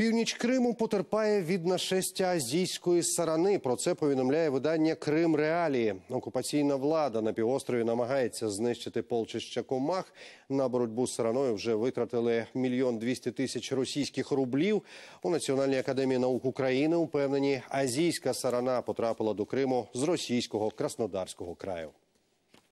Північ Криму потерпає від нашестя азійської сарани. Про це повідомляє видання Крим Реалії. Окупаційна влада на півострові намагається знищити полчища комах. На боротьбу з сараною вже витратили мільйон двісті тисяч російських рублів. У Національній академії наук України упевнені, азійська сарана потрапила до Криму з російського краснодарського краю.